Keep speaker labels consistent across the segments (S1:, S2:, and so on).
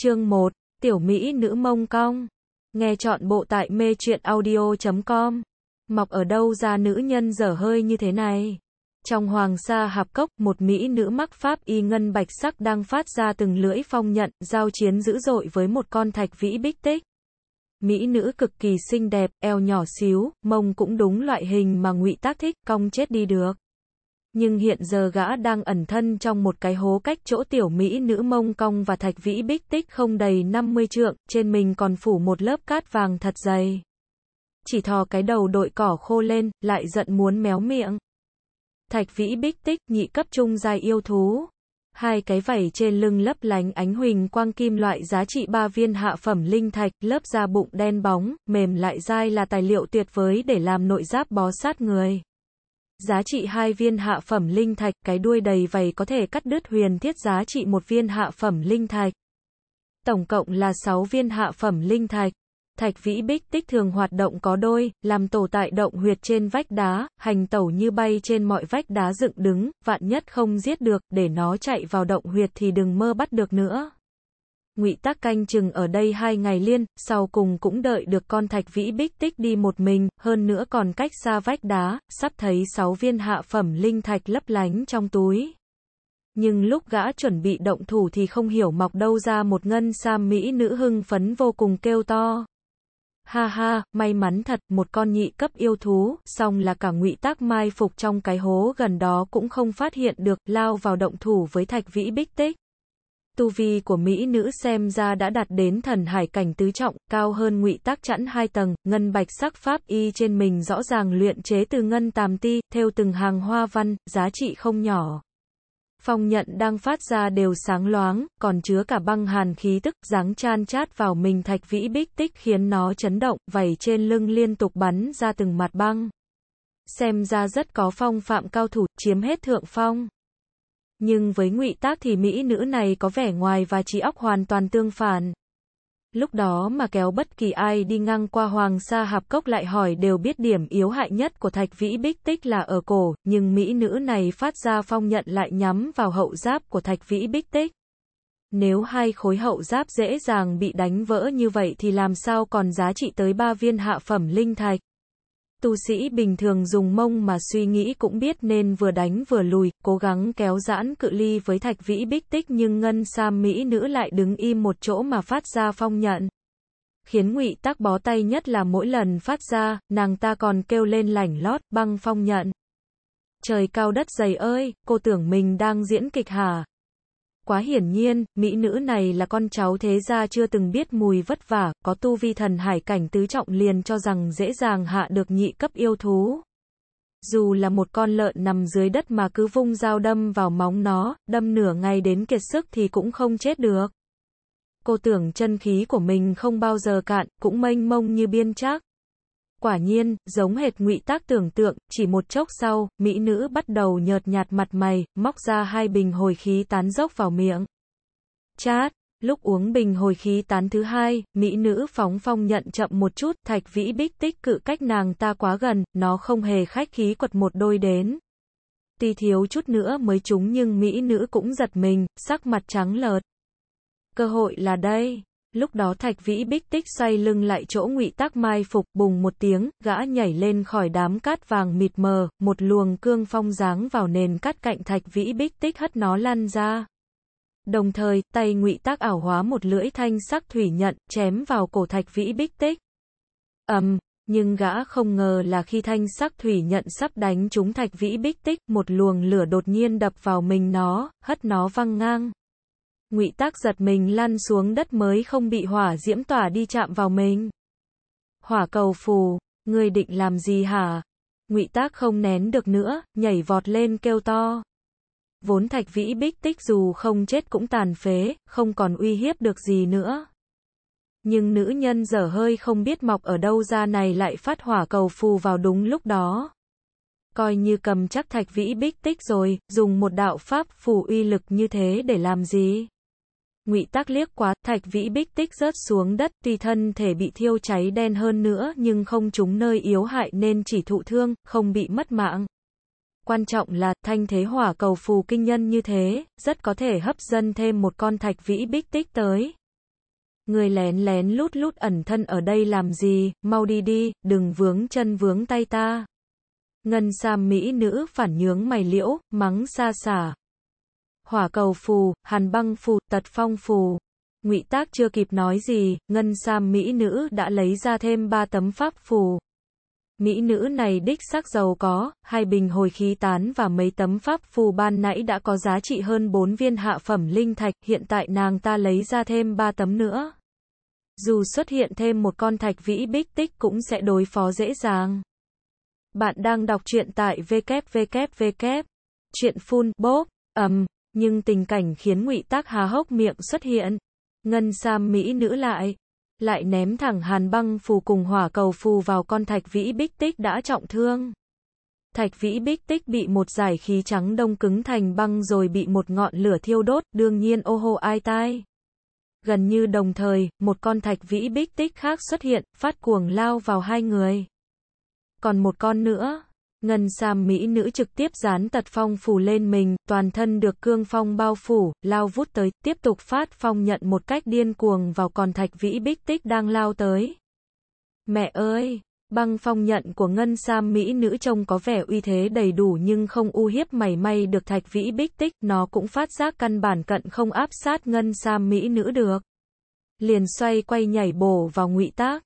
S1: Chương 1. Tiểu Mỹ nữ mông cong. Nghe chọn bộ tại mê truyện audio.com. Mọc ở đâu ra nữ nhân dở hơi như thế này? Trong hoàng sa hạp cốc, một Mỹ nữ mắc pháp y ngân bạch sắc đang phát ra từng lưỡi phong nhận, giao chiến dữ dội với một con thạch vĩ bích tích. Mỹ nữ cực kỳ xinh đẹp, eo nhỏ xíu, mông cũng đúng loại hình mà ngụy tác thích, cong chết đi được nhưng hiện giờ gã đang ẩn thân trong một cái hố cách chỗ tiểu mỹ nữ mông cong và thạch vĩ bích tích không đầy 50 trượng, trên mình còn phủ một lớp cát vàng thật dày. Chỉ thò cái đầu đội cỏ khô lên, lại giận muốn méo miệng. Thạch vĩ bích tích nhị cấp trung dài yêu thú. Hai cái vảy trên lưng lấp lánh ánh huỳnh quang kim loại giá trị ba viên hạ phẩm linh thạch, lớp da bụng đen bóng, mềm lại dai là tài liệu tuyệt vời để làm nội giáp bó sát người. Giá trị hai viên hạ phẩm linh thạch, cái đuôi đầy vầy có thể cắt đứt huyền thiết giá trị một viên hạ phẩm linh thạch. Tổng cộng là 6 viên hạ phẩm linh thạch. Thạch vĩ bích tích thường hoạt động có đôi, làm tổ tại động huyệt trên vách đá, hành tẩu như bay trên mọi vách đá dựng đứng, vạn nhất không giết được, để nó chạy vào động huyệt thì đừng mơ bắt được nữa. Ngụy Tác canh chừng ở đây hai ngày liên, sau cùng cũng đợi được con thạch vĩ bích tích đi một mình, hơn nữa còn cách xa vách đá, sắp thấy sáu viên hạ phẩm linh thạch lấp lánh trong túi. Nhưng lúc gã chuẩn bị động thủ thì không hiểu mọc đâu ra một ngân sam mỹ nữ hưng phấn vô cùng kêu to. Ha ha, may mắn thật, một con nhị cấp yêu thú, song là cả ngụy tác mai phục trong cái hố gần đó cũng không phát hiện được, lao vào động thủ với thạch vĩ bích tích tu vi của mỹ nữ xem ra đã đạt đến thần hải cảnh tứ trọng, cao hơn ngụy tác chẵn hai tầng, ngân bạch sắc pháp y trên mình rõ ràng luyện chế từ ngân tàm ti, theo từng hàng hoa văn, giá trị không nhỏ. Phong nhận đang phát ra đều sáng loáng, còn chứa cả băng hàn khí tức, dáng chan chát vào mình thạch vĩ bích tích khiến nó chấn động, vảy trên lưng liên tục bắn ra từng mặt băng. Xem ra rất có phong phạm cao thủ, chiếm hết thượng phong. Nhưng với Ngụy Tác thì mỹ nữ này có vẻ ngoài và trí óc hoàn toàn tương phản. Lúc đó mà kéo bất kỳ ai đi ngang qua Hoàng Sa Hạp Cốc lại hỏi đều biết điểm yếu hại nhất của Thạch Vĩ Bích Tích là ở cổ, nhưng mỹ nữ này phát ra phong nhận lại nhắm vào hậu giáp của Thạch Vĩ Bích Tích. Nếu hai khối hậu giáp dễ dàng bị đánh vỡ như vậy thì làm sao còn giá trị tới ba viên hạ phẩm linh thạch. Tu sĩ bình thường dùng mông mà suy nghĩ cũng biết nên vừa đánh vừa lùi, cố gắng kéo giãn cự ly với thạch vĩ bích tích nhưng ngân sa mỹ nữ lại đứng im một chỗ mà phát ra phong nhận. Khiến ngụy tắc bó tay nhất là mỗi lần phát ra, nàng ta còn kêu lên lảnh lót, băng phong nhận. Trời cao đất dày ơi, cô tưởng mình đang diễn kịch hả? Quá hiển nhiên, mỹ nữ này là con cháu thế gia chưa từng biết mùi vất vả, có tu vi thần hải cảnh tứ trọng liền cho rằng dễ dàng hạ được nhị cấp yêu thú. Dù là một con lợn nằm dưới đất mà cứ vung dao đâm vào móng nó, đâm nửa ngày đến kiệt sức thì cũng không chết được. Cô tưởng chân khí của mình không bao giờ cạn, cũng mênh mông như biên chắc Quả nhiên, giống hệt ngụy tác tưởng tượng, chỉ một chốc sau, mỹ nữ bắt đầu nhợt nhạt mặt mày, móc ra hai bình hồi khí tán dốc vào miệng. Chát, lúc uống bình hồi khí tán thứ hai, mỹ nữ phóng phong nhận chậm một chút, thạch vĩ bích tích cự cách nàng ta quá gần, nó không hề khách khí quật một đôi đến. Tuy thiếu chút nữa mới trúng nhưng mỹ nữ cũng giật mình, sắc mặt trắng lợt. Cơ hội là đây. Lúc đó Thạch Vĩ Bích Tích xoay lưng lại chỗ Ngụy Tác mai phục, bùng một tiếng, gã nhảy lên khỏi đám cát vàng mịt mờ, một luồng cương phong giáng vào nền cát cạnh Thạch Vĩ Bích Tích hất nó lăn ra. Đồng thời, tay Ngụy Tác ảo hóa một lưỡi thanh sắc thủy nhận, chém vào cổ Thạch Vĩ Bích Tích. Ầm, um, nhưng gã không ngờ là khi thanh sắc thủy nhận sắp đánh trúng Thạch Vĩ Bích Tích, một luồng lửa đột nhiên đập vào mình nó, hất nó văng ngang. Ngụy Tác giật mình lăn xuống đất mới không bị hỏa diễm tỏa đi chạm vào mình. Hỏa cầu phù, ngươi định làm gì hả? Ngụy Tác không nén được nữa, nhảy vọt lên kêu to. Vốn Thạch Vĩ Bích Tích dù không chết cũng tàn phế, không còn uy hiếp được gì nữa. Nhưng nữ nhân dở hơi không biết mọc ở đâu ra này lại phát hỏa cầu phù vào đúng lúc đó. Coi như cầm chắc Thạch Vĩ Bích Tích rồi, dùng một đạo pháp phù uy lực như thế để làm gì? Ngụy Tác liếc quá, thạch vĩ bích tích rớt xuống đất, tuy thân thể bị thiêu cháy đen hơn nữa nhưng không trúng nơi yếu hại nên chỉ thụ thương, không bị mất mạng. Quan trọng là, thanh thế hỏa cầu phù kinh nhân như thế, rất có thể hấp dẫn thêm một con thạch vĩ bích tích tới. Người lén lén lút lút ẩn thân ở đây làm gì, mau đi đi, đừng vướng chân vướng tay ta. Ngân Sam Mỹ nữ phản nhướng mày liễu, mắng xa xả, hỏa cầu phù, hàn băng phù, tật phong phù. Ngụy Tác chưa kịp nói gì, ngân sam mỹ nữ đã lấy ra thêm ba tấm pháp phù. Mỹ nữ này đích xác giàu có, hai bình hồi khí tán và mấy tấm pháp phù ban nãy đã có giá trị hơn bốn viên hạ phẩm linh thạch, hiện tại nàng ta lấy ra thêm ba tấm nữa. Dù xuất hiện thêm một con thạch vĩ bích tích cũng sẽ đối phó dễ dàng. Bạn đang đọc truyện tại www.chuyenphun.bốp, ầm nhưng tình cảnh khiến ngụy tác há hốc miệng xuất hiện. Ngân Sam Mỹ nữ lại, lại ném thẳng hàn băng phù cùng hỏa cầu phù vào con thạch vĩ bích tích đã trọng thương. Thạch vĩ bích tích bị một giải khí trắng đông cứng thành băng rồi bị một ngọn lửa thiêu đốt, đương nhiên ô hô ai tai. Gần như đồng thời, một con thạch vĩ bích tích khác xuất hiện, phát cuồng lao vào hai người. Còn một con nữa, Ngân sam mỹ nữ trực tiếp dán tật phong phủ lên mình, toàn thân được cương phong bao phủ, lao vút tới, tiếp tục phát phong nhận một cách điên cuồng vào còn thạch vĩ bích tích đang lao tới. Mẹ ơi! Băng phong nhận của ngân sam mỹ nữ trông có vẻ uy thế đầy đủ nhưng không u hiếp mảy may được thạch vĩ bích tích, nó cũng phát giác căn bản cận không áp sát ngân sam mỹ nữ được. Liền xoay quay nhảy bổ vào ngụy tác.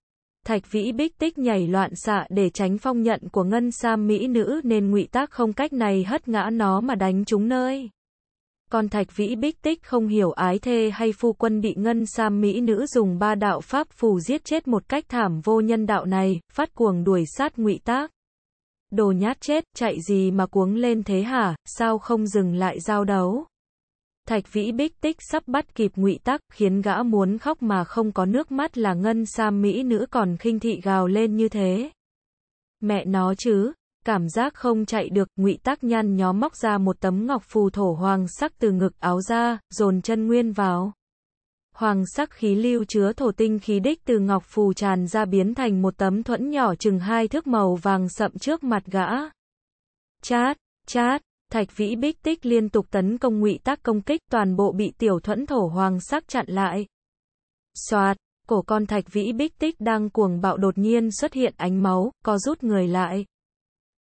S1: Thạch Vĩ Bích Tích nhảy loạn xạ để tránh phong nhận của ngân sam mỹ nữ nên ngụy tác không cách này hất ngã nó mà đánh chúng nơi. Còn Thạch Vĩ Bích Tích không hiểu ái thê hay phu quân bị ngân sam mỹ nữ dùng ba đạo pháp phù giết chết một cách thảm vô nhân đạo này, phát cuồng đuổi sát ngụy tác. Đồ nhát chết, chạy gì mà cuống lên thế hả, sao không dừng lại giao đấu? Thạch Vĩ Bích Tích sắp bắt kịp Ngụy Tắc, khiến gã muốn khóc mà không có nước mắt là ngân sa mỹ nữ còn khinh thị gào lên như thế. Mẹ nó chứ, cảm giác không chạy được, Ngụy Tắc nhăn nhó móc ra một tấm ngọc phù thổ hoàng sắc từ ngực áo ra, dồn chân nguyên vào. Hoàng sắc khí lưu chứa thổ tinh khí đích từ ngọc phù tràn ra biến thành một tấm thuẫn nhỏ chừng hai thước màu vàng sậm trước mặt gã. Chát, chát, Thạch Vĩ Bích Tích liên tục tấn công Ngụy Tác công kích, toàn bộ bị Tiểu Thuẫn Thổ Hoàng sắc chặn lại. Soạt, cổ con Thạch Vĩ Bích Tích đang cuồng bạo đột nhiên xuất hiện ánh máu, có rút người lại.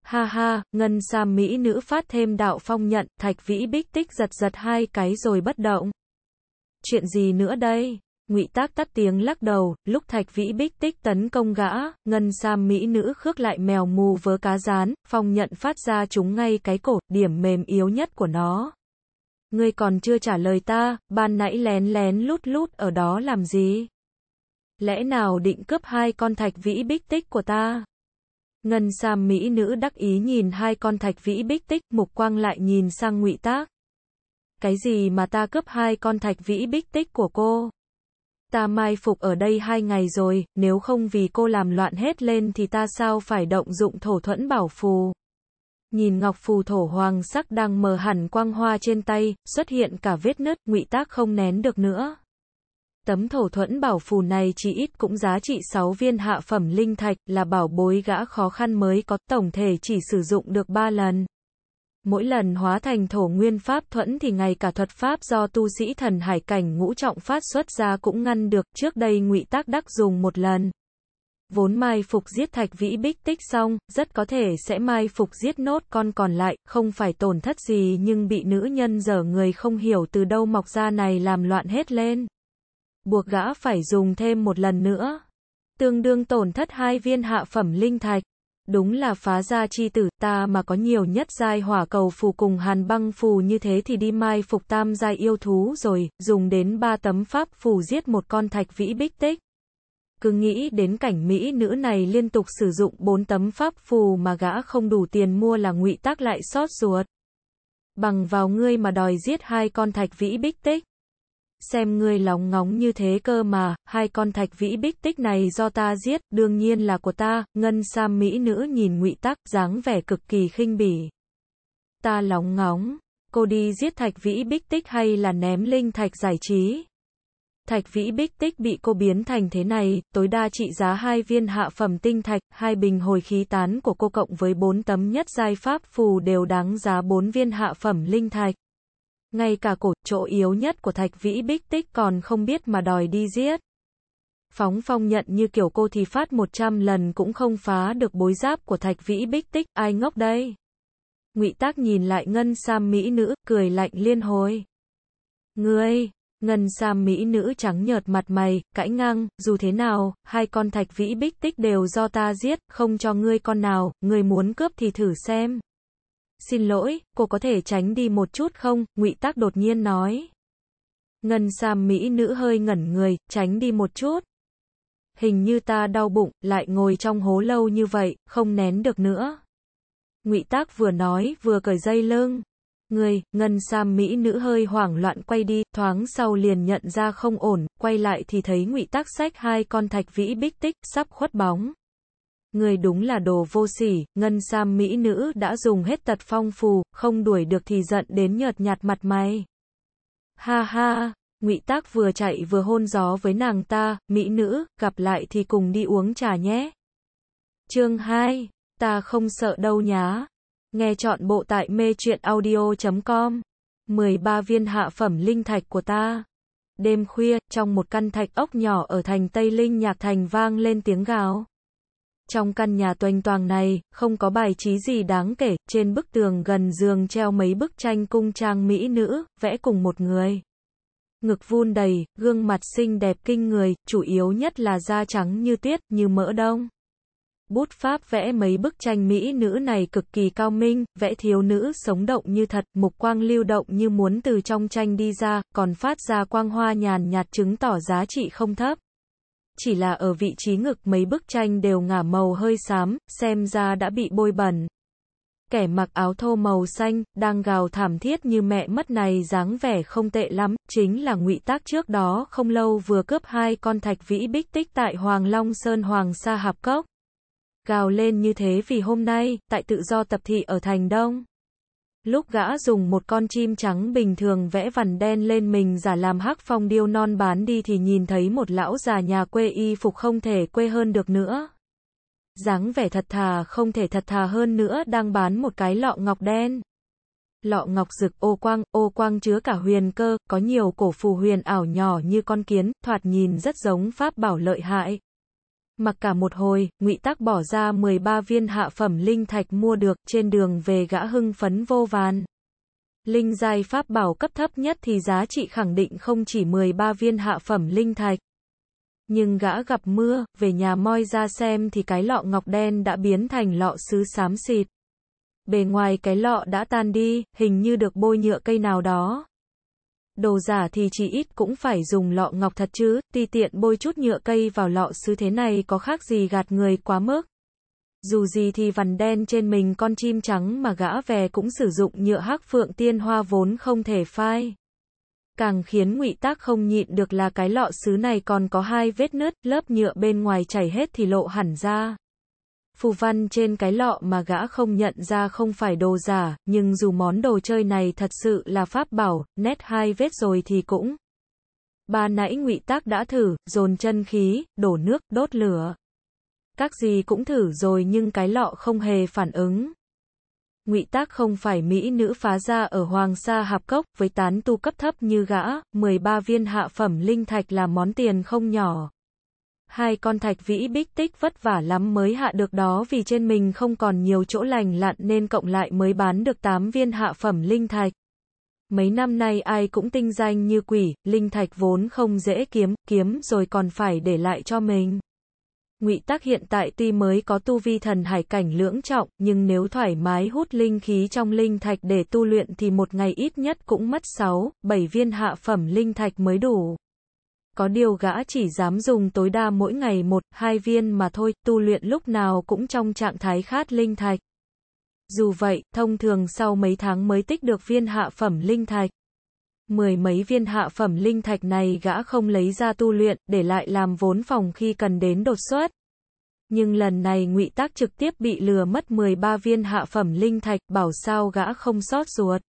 S1: Ha ha, ngân sam mỹ nữ phát thêm đạo phong nhận, Thạch Vĩ Bích Tích giật giật hai cái rồi bất động. Chuyện gì nữa đây? Ngụy Tác tắt tiếng lắc đầu, lúc Thạch Vĩ Bích tích tấn công gã, ngân sam mỹ nữ khước lại mèo mù vớ cá rán, phong nhận phát ra chúng ngay cái cổ, điểm mềm yếu nhất của nó. Ngươi còn chưa trả lời ta, ban nãy lén lén lút lút ở đó làm gì? Lẽ nào định cướp hai con Thạch Vĩ Bích tích của ta? Ngân sam mỹ nữ đắc ý nhìn hai con Thạch Vĩ Bích tích, mục quang lại nhìn sang Ngụy Tác. Cái gì mà ta cướp hai con Thạch Vĩ Bích tích của cô? ta mai phục ở đây hai ngày rồi, nếu không vì cô làm loạn hết lên thì ta sao phải động dụng thổ thuẫn bảo phù. Nhìn ngọc phù thổ hoàng sắc đang mờ hẳn quang hoa trên tay, xuất hiện cả vết nứt, ngụy tác không nén được nữa. Tấm thổ thuẫn bảo phù này chỉ ít cũng giá trị 6 viên hạ phẩm linh thạch là bảo bối gã khó khăn mới có tổng thể chỉ sử dụng được 3 lần. Mỗi lần hóa thành thổ nguyên pháp thuẫn thì ngay cả thuật pháp do tu sĩ thần hải cảnh ngũ trọng phát xuất ra cũng ngăn được, trước đây ngụy tác đắc dùng một lần. Vốn mai phục giết thạch vĩ bích tích xong, rất có thể sẽ mai phục giết nốt con còn lại, không phải tổn thất gì nhưng bị nữ nhân dở người không hiểu từ đâu mọc ra này làm loạn hết lên. Buộc gã phải dùng thêm một lần nữa. Tương đương tổn thất hai viên hạ phẩm linh thạch. Đúng là phá gia chi tử ta mà có nhiều nhất giai hỏa cầu phù cùng hàn băng phù như thế thì đi mai phục tam giai yêu thú rồi, dùng đến ba tấm pháp phù giết một con thạch vĩ bích tích. Cứ nghĩ đến cảnh Mỹ nữ này liên tục sử dụng bốn tấm pháp phù mà gã không đủ tiền mua là ngụy tác lại xót ruột. Bằng vào ngươi mà đòi giết hai con thạch vĩ bích tích xem ngươi lóng ngóng như thế cơ mà, hai con thạch vĩ bích tích này do ta giết, đương nhiên là của ta, ngân sam mỹ nữ nhìn ngụy tắc, dáng vẻ cực kỳ khinh bỉ. Ta lóng ngóng, cô đi giết thạch vĩ bích tích hay là ném linh thạch giải trí? Thạch vĩ bích tích bị cô biến thành thế này, tối đa trị giá hai viên hạ phẩm tinh thạch, hai bình hồi khí tán của cô cộng với bốn tấm nhất giai pháp phù đều đáng giá bốn viên hạ phẩm linh thạch ngay cả cổ chỗ yếu nhất của thạch vĩ bích tích còn không biết mà đòi đi giết. Phóng phong nhận như kiểu cô thì phát 100 lần cũng không phá được bối giáp của thạch vĩ bích tích, ai ngốc đây. ngụy tác nhìn lại ngân sam mỹ nữ, cười lạnh liên hồi. Ngươi, ngân sam mỹ nữ trắng nhợt mặt mày, cãi ngang, dù thế nào, hai con thạch vĩ bích tích đều do ta giết, không cho ngươi con nào, ngươi muốn cướp thì thử xem. Xin lỗi, cô có thể tránh đi một chút không? Ngụy Tác đột nhiên nói. Ngân Sam mỹ nữ hơi ngẩn người, tránh đi một chút. Hình như ta đau bụng, lại ngồi trong hố lâu như vậy, không nén được nữa. Ngụy Tác vừa nói, vừa cởi dây lưng. Người, Ngân Sam mỹ nữ hơi hoảng loạn quay đi, thoáng sau liền nhận ra không ổn, quay lại thì thấy Ngụy Tác xách hai con thạch vĩ bích tích, sắp khuất bóng. Người đúng là đồ vô sỉ, ngân sam mỹ nữ đã dùng hết tật phong phù, không đuổi được thì giận đến nhợt nhạt mặt mày. Ha ha, ngụy Tác vừa chạy vừa hôn gió với nàng ta, mỹ nữ, gặp lại thì cùng đi uống trà nhé. Chương 2, ta không sợ đâu nhá. Nghe chọn bộ tại mê chuyện audio.com. 13 viên hạ phẩm linh thạch của ta. Đêm khuya, trong một căn thạch ốc nhỏ ở thành Tây Linh Nhạc Thành vang lên tiếng gào. Trong căn nhà toanh toàng này, không có bài trí gì đáng kể, trên bức tường gần giường treo mấy bức tranh cung trang mỹ nữ, vẽ cùng một người. Ngực vun đầy, gương mặt xinh đẹp kinh người, chủ yếu nhất là da trắng như tuyết, như mỡ đông. Bút pháp vẽ mấy bức tranh mỹ nữ này cực kỳ cao minh, vẽ thiếu nữ sống động như thật, mục quang lưu động như muốn từ trong tranh đi ra, còn phát ra quang hoa nhàn nhạt chứng tỏ giá trị không thấp chỉ là ở vị trí ngực mấy bức tranh đều ngả màu hơi xám, xem ra đã bị bôi bẩn. Kẻ mặc áo thô màu xanh, đang gào thảm thiết như mẹ mất này dáng vẻ không tệ lắm, chính là ngụy tác trước đó không lâu vừa cướp hai con thạch vĩ bích tích tại Hoàng Long Sơn Hoàng Sa Hạp Cốc. Gào lên như thế vì hôm nay, tại tự do tập thị ở Thành Đông. Lúc gã dùng một con chim trắng bình thường vẽ vằn đen lên mình giả làm hắc phong điêu non bán đi thì nhìn thấy một lão già nhà quê y phục không thể quê hơn được nữa. dáng vẻ thật thà không thể thật thà hơn nữa đang bán một cái lọ ngọc đen. Lọ ngọc rực ô quang, ô quang chứa cả huyền cơ, có nhiều cổ phù huyền ảo nhỏ như con kiến, thoạt nhìn rất giống pháp bảo lợi hại. Mặc cả một hồi, ngụy Tắc bỏ ra 13 viên hạ phẩm linh thạch mua được, trên đường về gã hưng phấn vô vàn. Linh giai pháp bảo cấp thấp nhất thì giá trị khẳng định không chỉ 13 viên hạ phẩm linh thạch. Nhưng gã gặp mưa, về nhà moi ra xem thì cái lọ ngọc đen đã biến thành lọ sứ xám xịt. Bề ngoài cái lọ đã tan đi, hình như được bôi nhựa cây nào đó, đồ giả thì chỉ ít cũng phải dùng lọ ngọc thật chứ, tùy tiện bôi chút nhựa cây vào lọ sứ thế này có khác gì gạt người quá mức. Dù gì thì vằn đen trên mình con chim trắng mà gã về cũng sử dụng nhựa hắc phượng tiên hoa vốn không thể phai. Càng khiến ngụy Tác không nhịn được là cái lọ sứ này còn có hai vết nứt, lớp nhựa bên ngoài chảy hết thì lộ hẳn ra phù văn trên cái lọ mà gã không nhận ra không phải đồ giả, nhưng dù món đồ chơi này thật sự là pháp bảo, nét hai vết rồi thì cũng. Ba nãy ngụy tác đã thử, dồn chân khí, đổ nước, đốt lửa. Các gì cũng thử rồi nhưng cái lọ không hề phản ứng. Ngụy Tác không phải mỹ nữ phá ra ở Hoàng Sa Hạp Cốc, với tán tu cấp thấp như gã, 13 viên hạ phẩm linh thạch là món tiền không nhỏ hai con thạch vĩ bích tích vất vả lắm mới hạ được đó vì trên mình không còn nhiều chỗ lành lặn nên cộng lại mới bán được 8 viên hạ phẩm linh thạch. Mấy năm nay ai cũng tinh danh như quỷ, linh thạch vốn không dễ kiếm, kiếm rồi còn phải để lại cho mình. Ngụy Tác hiện tại tuy mới có tu vi thần hải cảnh lưỡng trọng, nhưng nếu thoải mái hút linh khí trong linh thạch để tu luyện thì một ngày ít nhất cũng mất 6, 7 viên hạ phẩm linh thạch mới đủ có điều gã chỉ dám dùng tối đa mỗi ngày một, hai viên mà thôi, tu luyện lúc nào cũng trong trạng thái khát linh thạch. Dù vậy, thông thường sau mấy tháng mới tích được viên hạ phẩm linh thạch. Mười mấy viên hạ phẩm linh thạch này gã không lấy ra tu luyện, để lại làm vốn phòng khi cần đến đột xuất. Nhưng lần này ngụy Tác trực tiếp bị lừa mất 13 viên hạ phẩm linh thạch, bảo sao gã không sót ruột.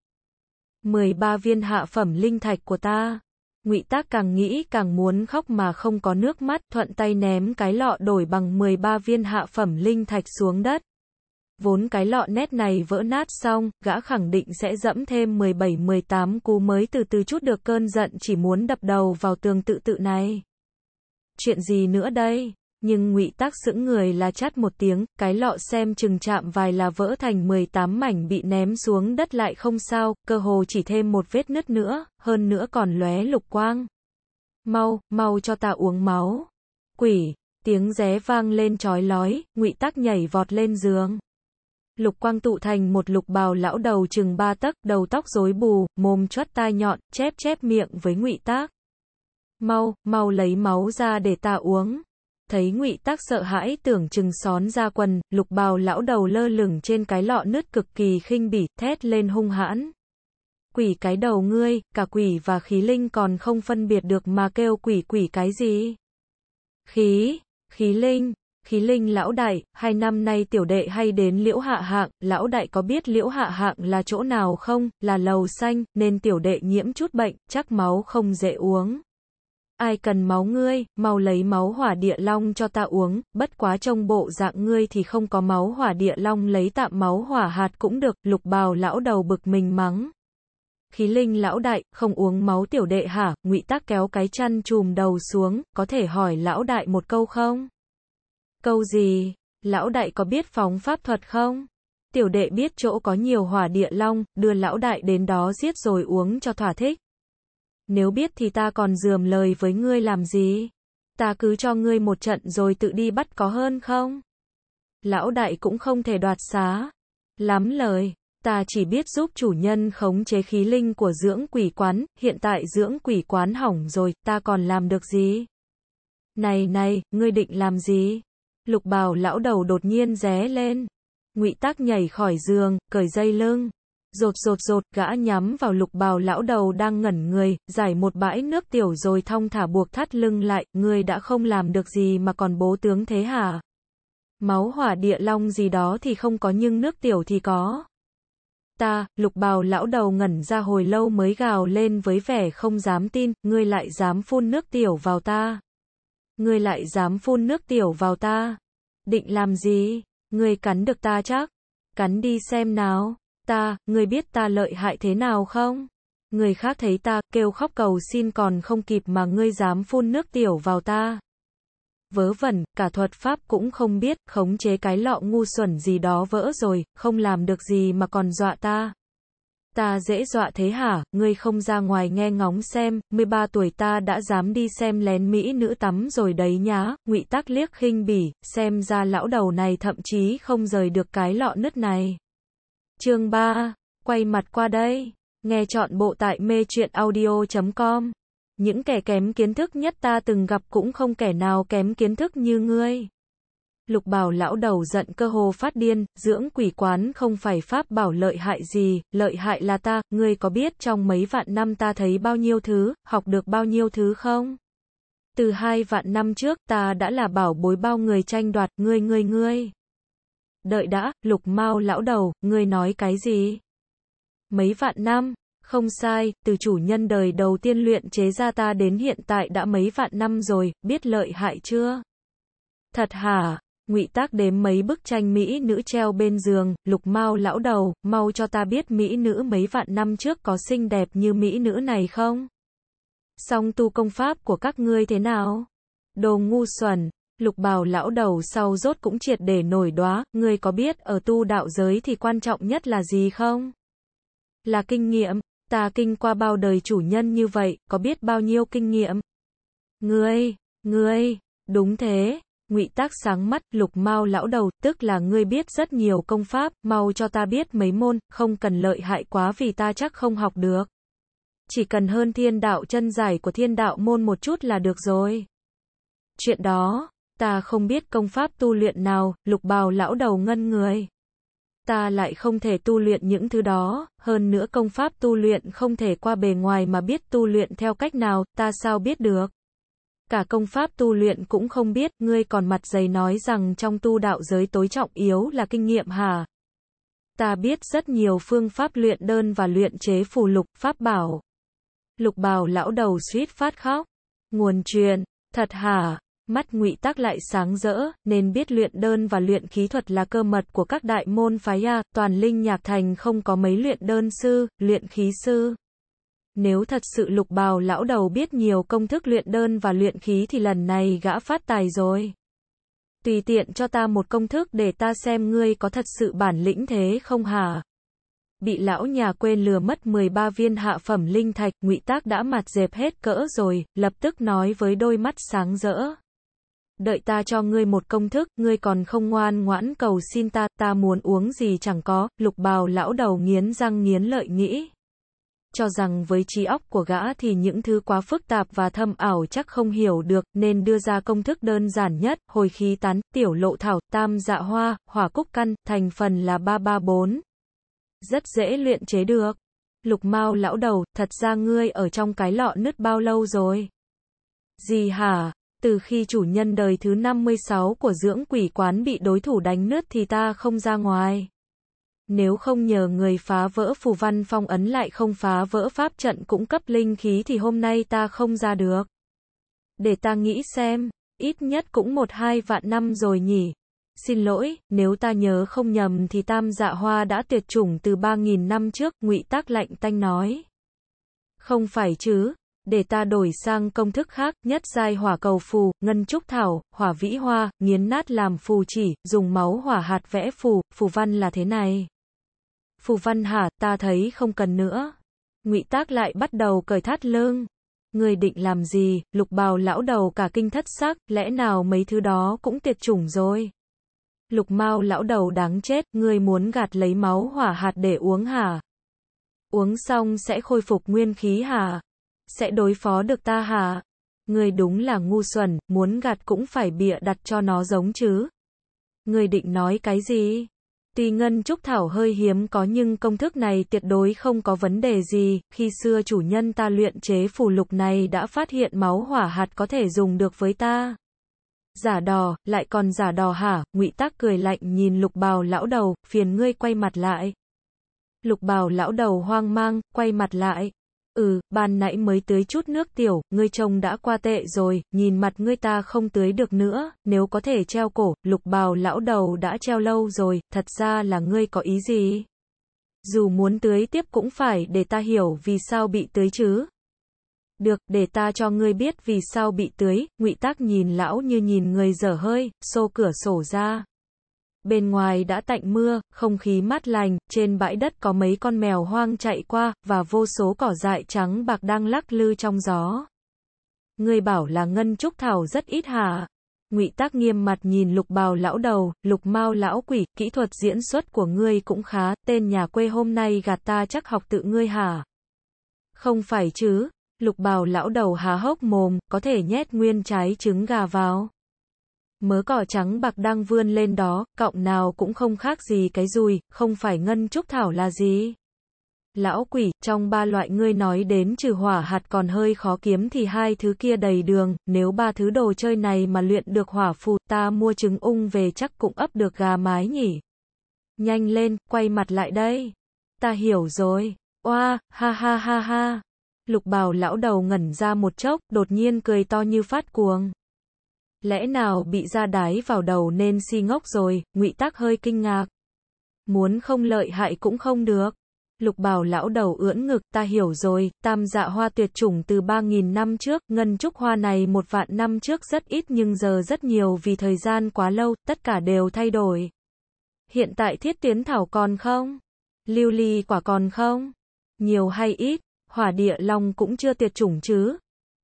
S1: 13 viên hạ phẩm linh thạch của ta. Ngụy Tác càng nghĩ càng muốn khóc mà không có nước mắt, thuận tay ném cái lọ đổi bằng 13 viên hạ phẩm linh thạch xuống đất. Vốn cái lọ nét này vỡ nát xong, gã khẳng định sẽ dẫm thêm 17-18 cú mới từ từ chút được cơn giận chỉ muốn đập đầu vào tường tự tự này. Chuyện gì nữa đây? Nhưng ngụy tác sững người là chát một tiếng, cái lọ xem chừng chạm vài là vỡ thành 18 mảnh bị ném xuống đất lại không sao, cơ hồ chỉ thêm một vết nứt nữa, hơn nữa còn lóe lục quang. Mau, mau cho ta uống máu. Quỷ, tiếng ré vang lên trói lói, ngụy tác nhảy vọt lên giường. Lục quang tụ thành một lục bào lão đầu chừng ba tấc, đầu tóc rối bù, mồm chuất tai nhọn, chép chép miệng với ngụy tác. Mau, mau lấy máu ra để ta uống thấy ngụy tác sợ hãi tưởng chừng xón ra quần, lục bào lão đầu lơ lửng trên cái lọ nứt cực kỳ khinh bỉ, thét lên hung hãn. Quỷ cái đầu ngươi, cả quỷ và khí linh còn không phân biệt được mà kêu quỷ quỷ cái gì. Khí, khí linh, khí linh lão đại, hai năm nay tiểu đệ hay đến liễu hạ hạng, lão đại có biết liễu hạ hạng là chỗ nào không, là lầu xanh, nên tiểu đệ nhiễm chút bệnh, chắc máu không dễ uống ai cần máu ngươi, mau lấy máu hỏa địa long cho ta uống, bất quá trong bộ dạng ngươi thì không có máu hỏa địa long lấy tạm máu hỏa hạt cũng được, lục bào lão đầu bực mình mắng. Khí linh lão đại, không uống máu tiểu đệ hả, ngụy tác kéo cái chăn chùm đầu xuống, có thể hỏi lão đại một câu không? Câu gì? Lão đại có biết phóng pháp thuật không? Tiểu đệ biết chỗ có nhiều hỏa địa long, đưa lão đại đến đó giết rồi uống cho thỏa thích. Nếu biết thì ta còn dườm lời với ngươi làm gì? Ta cứ cho ngươi một trận rồi tự đi bắt có hơn không? Lão đại cũng không thể đoạt xá. Lắm lời, ta chỉ biết giúp chủ nhân khống chế khí linh của dưỡng quỷ quán, hiện tại dưỡng quỷ quán hỏng rồi, ta còn làm được gì? Này này, ngươi định làm gì? Lục bào lão đầu đột nhiên ré lên. Ngụy Tác nhảy khỏi giường, cởi dây lưng. Rột rột rột, gã nhắm vào lục bào lão đầu đang ngẩn người, giải một bãi nước tiểu rồi thong thả buộc thắt lưng lại, người đã không làm được gì mà còn bố tướng thế hả? Máu hỏa địa long gì đó thì không có nhưng nước tiểu thì có. Ta, lục bào lão đầu ngẩn ra hồi lâu mới gào lên với vẻ không dám tin, ngươi lại dám phun nước tiểu vào ta. Ngươi lại dám phun nước tiểu vào ta. Định làm gì? Ngươi cắn được ta chắc. Cắn đi xem nào ta, ngươi biết ta lợi hại thế nào không? Người khác thấy ta, kêu khóc cầu xin còn không kịp mà ngươi dám phun nước tiểu vào ta. Vớ vẩn, cả thuật pháp cũng không biết, khống chế cái lọ ngu xuẩn gì đó vỡ rồi, không làm được gì mà còn dọa ta. Ta dễ dọa thế hả, ngươi không ra ngoài nghe ngóng xem, 13 tuổi ta đã dám đi xem lén Mỹ nữ tắm rồi đấy nhá, ngụy tác liếc khinh bỉ, xem ra lão đầu này thậm chí không rời được cái lọ nứt này. Chương 3. Quay mặt qua đây. Nghe chọn bộ tại mê chuyện audio.com. Những kẻ kém kiến thức nhất ta từng gặp cũng không kẻ nào kém kiến thức như ngươi. Lục bảo lão đầu giận cơ hồ phát điên, dưỡng quỷ quán không phải pháp bảo lợi hại gì, lợi hại là ta, ngươi có biết trong mấy vạn năm ta thấy bao nhiêu thứ, học được bao nhiêu thứ không? Từ hai vạn năm trước ta đã là bảo bối bao người tranh đoạt, ngươi ngươi ngươi đợi đã, lục mau lão đầu, ngươi nói cái gì? Mấy vạn năm, không sai, từ chủ nhân đời đầu tiên luyện chế ra ta đến hiện tại đã mấy vạn năm rồi, biết lợi hại chưa? Thật hả? Ngụy Tác đếm mấy bức tranh mỹ nữ treo bên giường, Lục mau lão đầu, mau cho ta biết mỹ nữ mấy vạn năm trước có xinh đẹp như mỹ nữ này không? Song tu công pháp của các ngươi thế nào? Đồ ngu xuẩn, lục bào lão đầu sau rốt cũng triệt để nổi đoá ngươi có biết ở tu đạo giới thì quan trọng nhất là gì không? Là kinh nghiệm, ta kinh qua bao đời chủ nhân như vậy, có biết bao nhiêu kinh nghiệm? Ngươi, ngươi, đúng thế, ngụy tác sáng mắt, lục mau lão đầu, tức là ngươi biết rất nhiều công pháp, mau cho ta biết mấy môn, không cần lợi hại quá vì ta chắc không học được. Chỉ cần hơn thiên đạo chân giải của thiên đạo môn một chút là được rồi. Chuyện đó, ta không biết công pháp tu luyện nào, lục bào lão đầu ngân người. Ta lại không thể tu luyện những thứ đó, hơn nữa công pháp tu luyện không thể qua bề ngoài mà biết tu luyện theo cách nào, ta sao biết được. Cả công pháp tu luyện cũng không biết, ngươi còn mặt dày nói rằng trong tu đạo giới tối trọng yếu là kinh nghiệm hả? Ta biết rất nhiều phương pháp luyện đơn và luyện chế phù lục, pháp bảo. Lục bào lão đầu suýt phát khóc. Nguồn truyền, thật hả? Mắt ngụy tác lại sáng rỡ, nên biết luyện đơn và luyện khí thuật là cơ mật của các đại môn phái A, toàn linh nhạc thành không có mấy luyện đơn sư, luyện khí sư. Nếu thật sự lục bào lão đầu biết nhiều công thức luyện đơn và luyện khí thì lần này gã phát tài rồi. Tùy tiện cho ta một công thức để ta xem ngươi có thật sự bản lĩnh thế không hả? Bị lão nhà quên lừa mất 13 viên hạ phẩm linh thạch, ngụy tác đã mặt dẹp hết cỡ rồi, lập tức nói với đôi mắt sáng rỡ đợi ta cho ngươi một công thức, ngươi còn không ngoan ngoãn cầu xin ta, ta muốn uống gì chẳng có, lục bào lão đầu nghiến răng nghiến lợi nghĩ. Cho rằng với trí óc của gã thì những thứ quá phức tạp và thâm ảo chắc không hiểu được, nên đưa ra công thức đơn giản nhất, hồi khí tán, tiểu lộ thảo, tam dạ hoa, hỏa cúc căn, thành phần là 334. Rất dễ luyện chế được. Lục Mao lão đầu, thật ra ngươi ở trong cái lọ nứt bao lâu rồi? Gì hả? từ khi chủ nhân đời thứ 56 của dưỡng quỷ quán bị đối thủ đánh nứt thì ta không ra ngoài. Nếu không nhờ người phá vỡ phù văn phong ấn lại không phá vỡ pháp trận cũng cấp linh khí thì hôm nay ta không ra được. Để ta nghĩ xem, ít nhất cũng một hai vạn năm rồi nhỉ. Xin lỗi, nếu ta nhớ không nhầm thì tam dạ hoa đã tuyệt chủng từ 3.000 năm trước, ngụy tác lạnh tanh nói. Không phải chứ, để ta đổi sang công thức khác, nhất giai hỏa cầu phù, ngân trúc thảo, hỏa vĩ hoa, nghiến nát làm phù chỉ, dùng máu hỏa hạt vẽ phù, phù văn là thế này. Phù văn hả, ta thấy không cần nữa. Ngụy Tác lại bắt đầu cởi thắt lưng. Người định làm gì, lục bào lão đầu cả kinh thất sắc, lẽ nào mấy thứ đó cũng tiệt chủng rồi. Lục mau lão đầu đáng chết, người muốn gạt lấy máu hỏa hạt để uống hả? Uống xong sẽ khôi phục nguyên khí hả? sẽ đối phó được ta hả? Người đúng là ngu xuẩn, muốn gạt cũng phải bịa đặt cho nó giống chứ. Người định nói cái gì? Tùy ngân trúc thảo hơi hiếm có nhưng công thức này tuyệt đối không có vấn đề gì, khi xưa chủ nhân ta luyện chế phù lục này đã phát hiện máu hỏa hạt có thể dùng được với ta. Giả đò, lại còn giả đò hả, ngụy tác cười lạnh nhìn lục bào lão đầu, phiền ngươi quay mặt lại. Lục bào lão đầu hoang mang, quay mặt lại. Ừ, ban nãy mới tưới chút nước tiểu, ngươi trông đã qua tệ rồi, nhìn mặt ngươi ta không tưới được nữa, nếu có thể treo cổ, lục bào lão đầu đã treo lâu rồi, thật ra là ngươi có ý gì? Dù muốn tưới tiếp cũng phải để ta hiểu vì sao bị tưới chứ. Được, để ta cho ngươi biết vì sao bị tưới, ngụy tác nhìn lão như nhìn người dở hơi, xô cửa sổ ra. Bên ngoài đã tạnh mưa, không khí mát lành, trên bãi đất có mấy con mèo hoang chạy qua, và vô số cỏ dại trắng bạc đang lắc lư trong gió. Người bảo là ngân trúc thảo rất ít hả? Ngụy Tác nghiêm mặt nhìn Lục Bào lão đầu, Lục Mao lão quỷ, kỹ thuật diễn xuất của ngươi cũng khá, tên nhà quê hôm nay gạt ta chắc học tự ngươi hả? Không phải chứ? Lục Bào lão đầu há hốc mồm, có thể nhét nguyên trái trứng gà vào mớ cỏ trắng bạc đang vươn lên đó, cọng nào cũng không khác gì cái dùi, không phải ngân trúc thảo là gì. Lão quỷ, trong ba loại ngươi nói đến trừ hỏa hạt còn hơi khó kiếm thì hai thứ kia đầy đường, nếu ba thứ đồ chơi này mà luyện được hỏa phù ta mua trứng ung về chắc cũng ấp được gà mái nhỉ. Nhanh lên, quay mặt lại đây. Ta hiểu rồi. Oa, ha ha ha ha. Lục bào lão đầu ngẩn ra một chốc, đột nhiên cười to như phát cuồng. Lẽ nào bị ra đái vào đầu nên si ngốc rồi, ngụy tác hơi kinh ngạc. Muốn không lợi hại cũng không được. Lục bảo lão đầu ưỡn ngực, ta hiểu rồi, tam dạ hoa tuyệt chủng từ ba nghìn năm trước, ngân trúc hoa này một vạn năm trước rất ít nhưng giờ rất nhiều vì thời gian quá lâu, tất cả đều thay đổi. Hiện tại thiết tiến thảo còn không? Lưu ly quả còn không? Nhiều hay ít? Hỏa địa long cũng chưa tuyệt chủng chứ?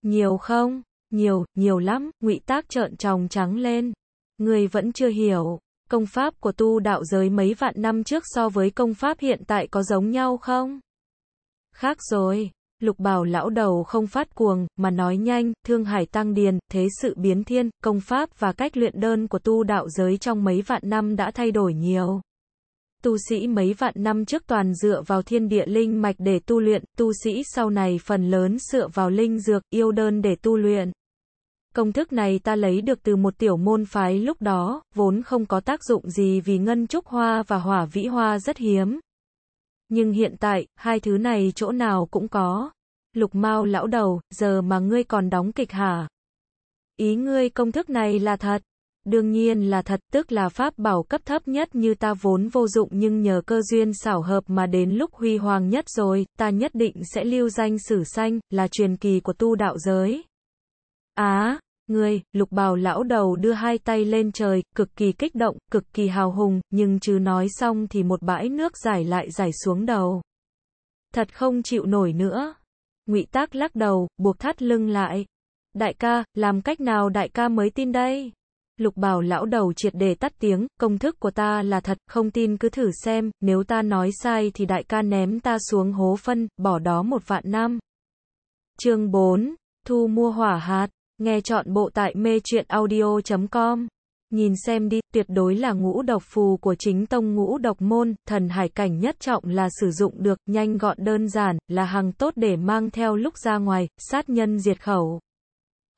S1: Nhiều không? Nhiều, nhiều lắm, ngụy tác trợn tròng trắng lên. Người vẫn chưa hiểu, công pháp của tu đạo giới mấy vạn năm trước so với công pháp hiện tại có giống nhau không? Khác rồi, lục bảo lão đầu không phát cuồng, mà nói nhanh, thương hải tăng điền, thế sự biến thiên, công pháp và cách luyện đơn của tu đạo giới trong mấy vạn năm đã thay đổi nhiều. Tu sĩ mấy vạn năm trước toàn dựa vào thiên địa linh mạch để tu luyện, tu sĩ sau này phần lớn dựa vào linh dược, yêu đơn để tu luyện. Công thức này ta lấy được từ một tiểu môn phái lúc đó, vốn không có tác dụng gì vì ngân trúc hoa và hỏa vĩ hoa rất hiếm. Nhưng hiện tại, hai thứ này chỗ nào cũng có. Lục Mao lão đầu, giờ mà ngươi còn đóng kịch hả? Ý ngươi công thức này là thật. Đương nhiên là thật, tức là pháp bảo cấp thấp nhất như ta vốn vô dụng nhưng nhờ cơ duyên xảo hợp mà đến lúc huy hoàng nhất rồi, ta nhất định sẽ lưu danh sử xanh, là truyền kỳ của tu đạo giới. Á, người, lục bào lão đầu đưa hai tay lên trời, cực kỳ kích động, cực kỳ hào hùng, nhưng chứ nói xong thì một bãi nước giải lại giải xuống đầu. Thật không chịu nổi nữa. Ngụy Tác lắc đầu, buộc thắt lưng lại. Đại ca, làm cách nào đại ca mới tin đây? Lục bảo lão đầu triệt đề tắt tiếng, công thức của ta là thật, không tin cứ thử xem, nếu ta nói sai thì đại ca ném ta xuống hố phân, bỏ đó một vạn năm. Chương 4. Thu mua hỏa hạt. Nghe chọn bộ tại mê truyện audio.com. Nhìn xem đi, tuyệt đối là ngũ độc phù của chính tông ngũ độc môn, thần hải cảnh nhất trọng là sử dụng được, nhanh gọn đơn giản, là hàng tốt để mang theo lúc ra ngoài, sát nhân diệt khẩu.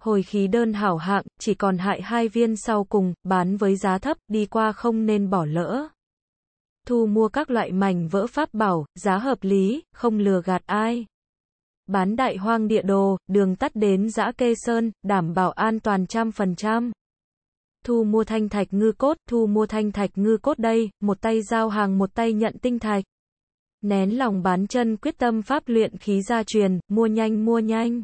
S1: Hồi khí đơn hảo hạng, chỉ còn hại hai viên sau cùng, bán với giá thấp, đi qua không nên bỏ lỡ. Thu mua các loại mảnh vỡ pháp bảo, giá hợp lý, không lừa gạt ai bán đại hoang địa đồ, đường tắt đến dã kê sơn, đảm bảo an toàn trăm phần trăm. Thu mua thanh thạch ngư cốt, thu mua thanh thạch ngư cốt đây, một tay giao hàng một tay nhận tinh thạch. Nén lòng bán chân quyết tâm pháp luyện khí gia truyền, mua nhanh mua nhanh.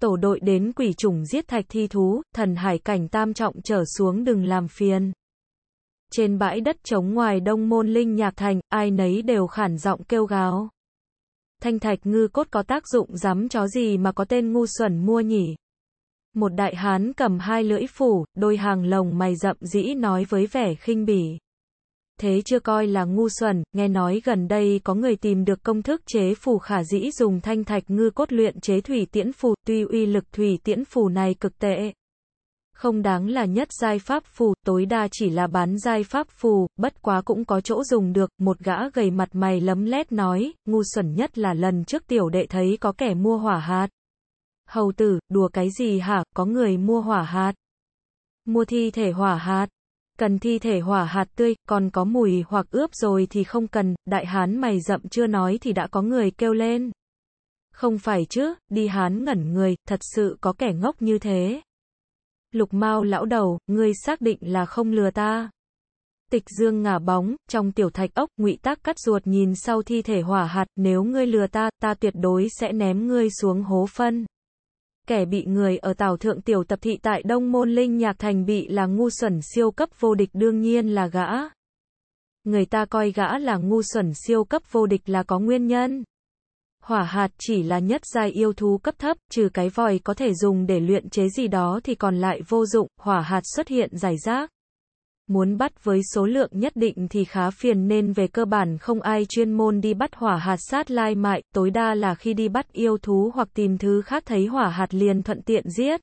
S1: Tổ đội đến quỷ trùng giết thạch thi thú, thần hải cảnh tam trọng trở xuống đừng làm phiền. Trên bãi đất trống ngoài đông môn linh nhạc thành, ai nấy đều khản giọng kêu gào thanh thạch ngư cốt có tác dụng dám chó gì mà có tên ngu xuẩn mua nhỉ. Một đại hán cầm hai lưỡi phủ, đôi hàng lồng mày rậm dĩ nói với vẻ khinh bỉ. Thế chưa coi là ngu xuẩn, nghe nói gần đây có người tìm được công thức chế phù khả dĩ dùng thanh thạch ngư cốt luyện chế thủy tiễn phù, tuy uy lực thủy tiễn phù này cực tệ, không đáng là nhất giai pháp phù, tối đa chỉ là bán giai pháp phù, bất quá cũng có chỗ dùng được, một gã gầy mặt mày lấm lét nói, ngu xuẩn nhất là lần trước tiểu đệ thấy có kẻ mua hỏa hạt. Hầu tử, đùa cái gì hả, có người mua hỏa hạt. Mua thi thể hỏa hạt. Cần thi thể hỏa hạt tươi, còn có mùi hoặc ướp rồi thì không cần, đại hán mày rậm chưa nói thì đã có người kêu lên. Không phải chứ, đi hán ngẩn người, thật sự có kẻ ngốc như thế lục mao lão đầu, ngươi xác định là không lừa ta. Tịch dương ngả bóng, trong tiểu thạch ốc, ngụy tác cắt ruột nhìn sau thi thể hỏa hạt, nếu ngươi lừa ta, ta tuyệt đối sẽ ném ngươi xuống hố phân. Kẻ bị người ở tàu thượng tiểu tập thị tại Đông Môn Linh Nhạc Thành bị là ngu xuẩn siêu cấp vô địch đương nhiên là gã. Người ta coi gã là ngu xuẩn siêu cấp vô địch là có nguyên nhân. Hỏa hạt chỉ là nhất giai yêu thú cấp thấp, trừ cái vòi có thể dùng để luyện chế gì đó thì còn lại vô dụng, hỏa hạt xuất hiện rải rác. Muốn bắt với số lượng nhất định thì khá phiền nên về cơ bản không ai chuyên môn đi bắt hỏa hạt sát lai mại, tối đa là khi đi bắt yêu thú hoặc tìm thứ khác thấy hỏa hạt liền thuận tiện giết.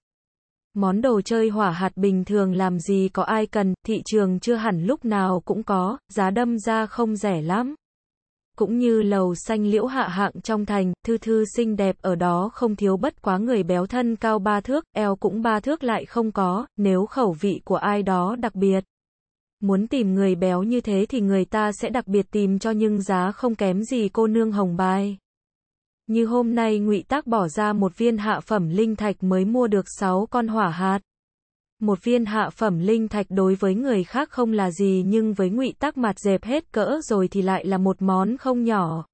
S1: Món đồ chơi hỏa hạt bình thường làm gì có ai cần, thị trường chưa hẳn lúc nào cũng có, giá đâm ra không rẻ lắm cũng như lầu xanh liễu hạ hạng trong thành, thư thư xinh đẹp ở đó không thiếu bất quá người béo thân cao ba thước, eo cũng ba thước lại không có, nếu khẩu vị của ai đó đặc biệt. Muốn tìm người béo như thế thì người ta sẽ đặc biệt tìm cho nhưng giá không kém gì cô nương hồng bài. Như hôm nay ngụy Tác bỏ ra một viên hạ phẩm linh thạch mới mua được 6 con hỏa hạt một viên hạ phẩm linh thạch đối với người khác không là gì nhưng với ngụy tắc mặt dẹp hết cỡ rồi thì lại là một món không nhỏ.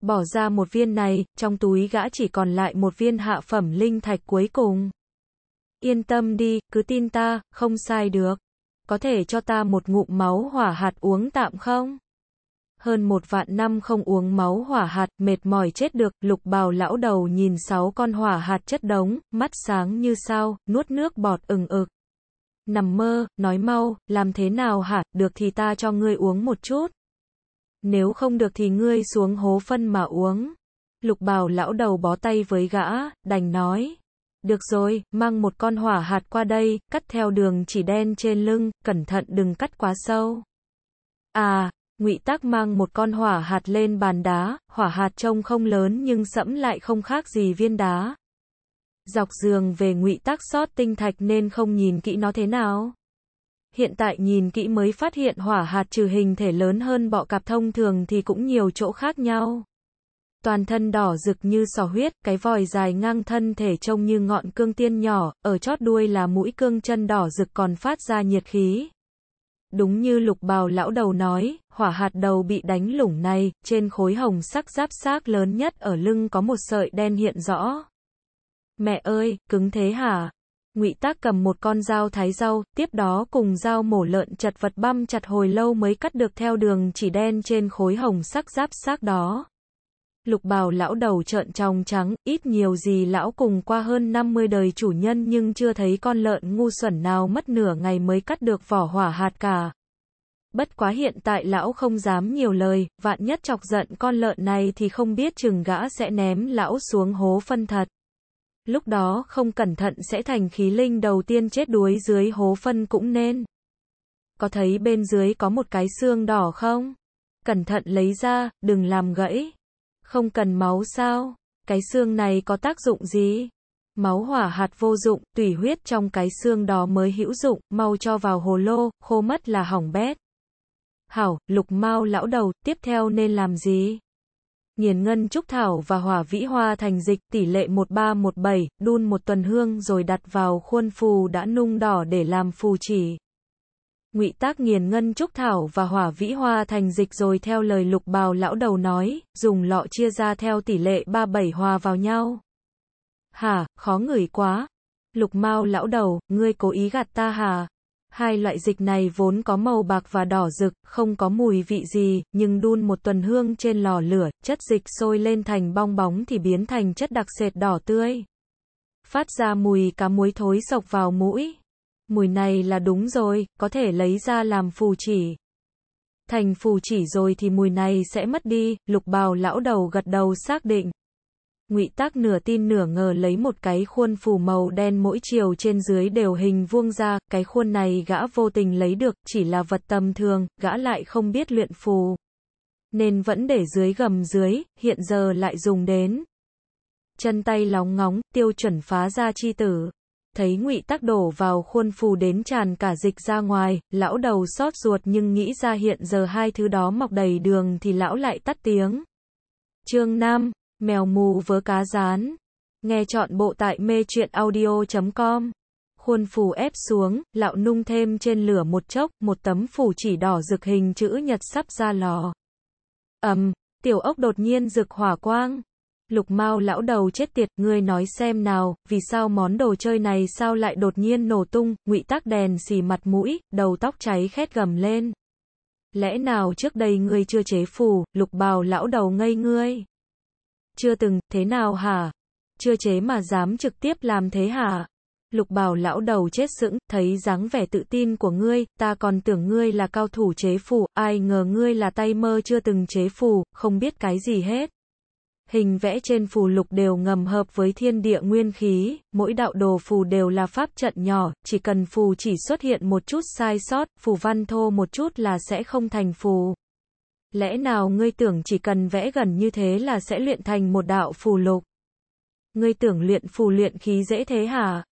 S1: Bỏ ra một viên này, trong túi gã chỉ còn lại một viên hạ phẩm linh thạch cuối cùng. Yên tâm đi, cứ tin ta, không sai được. Có thể cho ta một ngụm máu hỏa hạt uống tạm không? hơn một vạn năm không uống máu hỏa hạt, mệt mỏi chết được, lục bào lão đầu nhìn sáu con hỏa hạt chất đống, mắt sáng như sao, nuốt nước bọt ừng ực. Nằm mơ, nói mau, làm thế nào hả, được thì ta cho ngươi uống một chút. Nếu không được thì ngươi xuống hố phân mà uống. Lục bào lão đầu bó tay với gã, đành nói. Được rồi, mang một con hỏa hạt qua đây, cắt theo đường chỉ đen trên lưng, cẩn thận đừng cắt quá sâu. À, Ngụy Tác mang một con hỏa hạt lên bàn đá, hỏa hạt trông không lớn nhưng sẫm lại không khác gì viên đá. Dọc giường về Ngụy Tác sót tinh thạch nên không nhìn kỹ nó thế nào. Hiện tại nhìn kỹ mới phát hiện hỏa hạt trừ hình thể lớn hơn bọ cạp thông thường thì cũng nhiều chỗ khác nhau. Toàn thân đỏ rực như sò huyết, cái vòi dài ngang thân thể trông như ngọn cương tiên nhỏ, ở chót đuôi là mũi cương chân đỏ rực còn phát ra nhiệt khí. Đúng như lục bào lão đầu nói, hỏa hạt đầu bị đánh lủng này, trên khối hồng sắc giáp xác lớn nhất ở lưng có một sợi đen hiện rõ. Mẹ ơi, cứng thế hả? Ngụy Tác cầm một con dao thái rau, tiếp đó cùng dao mổ lợn chặt vật băm chặt hồi lâu mới cắt được theo đường chỉ đen trên khối hồng sắc giáp xác đó lục bào lão đầu trợn trong trắng, ít nhiều gì lão cùng qua hơn 50 đời chủ nhân nhưng chưa thấy con lợn ngu xuẩn nào mất nửa ngày mới cắt được vỏ hỏa hạt cả. Bất quá hiện tại lão không dám nhiều lời, vạn nhất chọc giận con lợn này thì không biết chừng gã sẽ ném lão xuống hố phân thật. Lúc đó không cẩn thận sẽ thành khí linh đầu tiên chết đuối dưới hố phân cũng nên. Có thấy bên dưới có một cái xương đỏ không? Cẩn thận lấy ra, đừng làm gãy. Không cần máu sao? Cái xương này có tác dụng gì? Máu hỏa hạt vô dụng, tủy huyết trong cái xương đó mới hữu dụng, mau cho vào hồ lô, khô mất là hỏng bét. Hảo, lục mau lão đầu, tiếp theo nên làm gì? Nghiền ngân trúc thảo và hỏa vĩ hoa thành dịch tỷ lệ 1317, đun một tuần hương rồi đặt vào khuôn phù đã nung đỏ để làm phù chỉ. Ngụy Tác nghiền ngân trúc thảo và hỏa vĩ hoa thành dịch rồi theo lời lục bào lão đầu nói, dùng lọ chia ra theo tỷ lệ ba bảy hòa vào nhau. Hà, khó ngửi quá. Lục Mao lão đầu, ngươi cố ý gạt ta hà. Hai loại dịch này vốn có màu bạc và đỏ rực, không có mùi vị gì, nhưng đun một tuần hương trên lò lửa, chất dịch sôi lên thành bong bóng thì biến thành chất đặc sệt đỏ tươi. Phát ra mùi cá muối thối sộc vào mũi. Mùi này là đúng rồi, có thể lấy ra làm phù chỉ. Thành phù chỉ rồi thì mùi này sẽ mất đi, lục bào lão đầu gật đầu xác định. Ngụy Tác nửa tin nửa ngờ lấy một cái khuôn phù màu đen mỗi chiều trên dưới đều hình vuông ra, cái khuôn này gã vô tình lấy được, chỉ là vật tầm thường, gã lại không biết luyện phù. Nên vẫn để dưới gầm dưới, hiện giờ lại dùng đến. Chân tay lóng ngóng, tiêu chuẩn phá ra chi tử thấy ngụy tắc đổ vào khuôn phù đến tràn cả dịch ra ngoài, lão đầu xót ruột nhưng nghĩ ra hiện giờ hai thứ đó mọc đầy đường thì lão lại tắt tiếng. Chương 5, mèo mù vớ cá rán. Nghe chọn bộ tại mê truyện audio.com. Khuôn phù ép xuống, lão nung thêm trên lửa một chốc, một tấm phủ chỉ đỏ rực hình chữ nhật sắp ra lò. Ầm, tiểu ốc đột nhiên rực hỏa quang, Lục Mao lão đầu chết tiệt, ngươi nói xem nào, vì sao món đồ chơi này sao lại đột nhiên nổ tung, ngụy tắc đèn xì mặt mũi, đầu tóc cháy khét gầm lên. Lẽ nào trước đây ngươi chưa chế phù, lục bào lão đầu ngây ngươi? Chưa từng, thế nào hả? Chưa chế mà dám trực tiếp làm thế hả? Lục bào lão đầu chết sững, thấy dáng vẻ tự tin của ngươi, ta còn tưởng ngươi là cao thủ chế phù, ai ngờ ngươi là tay mơ chưa từng chế phù, không biết cái gì hết hình vẽ trên phù lục đều ngầm hợp với thiên địa nguyên khí, mỗi đạo đồ phù đều là pháp trận nhỏ, chỉ cần phù chỉ xuất hiện một chút sai sót, phù văn thô một chút là sẽ không thành phù. Lẽ nào ngươi tưởng chỉ cần vẽ gần như thế là sẽ luyện thành một đạo phù lục? Ngươi tưởng luyện phù luyện khí dễ thế hả?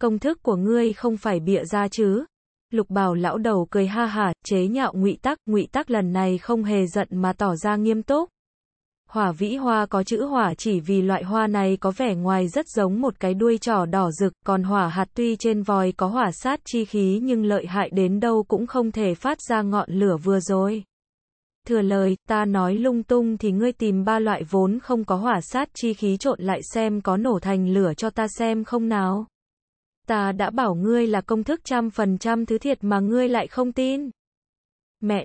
S1: Công thức của ngươi không phải bịa ra chứ? Lục Bảo lão đầu cười ha hả, chế nhạo Ngụy Tắc, Ngụy Tắc lần này không hề giận mà tỏ ra nghiêm túc. Hỏa vĩ hoa có chữ hỏa chỉ vì loại hoa này có vẻ ngoài rất giống một cái đuôi trỏ đỏ rực, còn hỏa hạt tuy trên vòi có hỏa sát chi khí nhưng lợi hại đến đâu cũng không thể phát ra ngọn lửa vừa rồi. Thừa lời, ta nói lung tung thì ngươi tìm ba loại vốn không có hỏa sát chi khí trộn lại xem có nổ thành lửa cho ta xem không nào. Ta đã bảo ngươi là công thức trăm phần trăm thứ thiệt mà ngươi lại không tin. Mẹ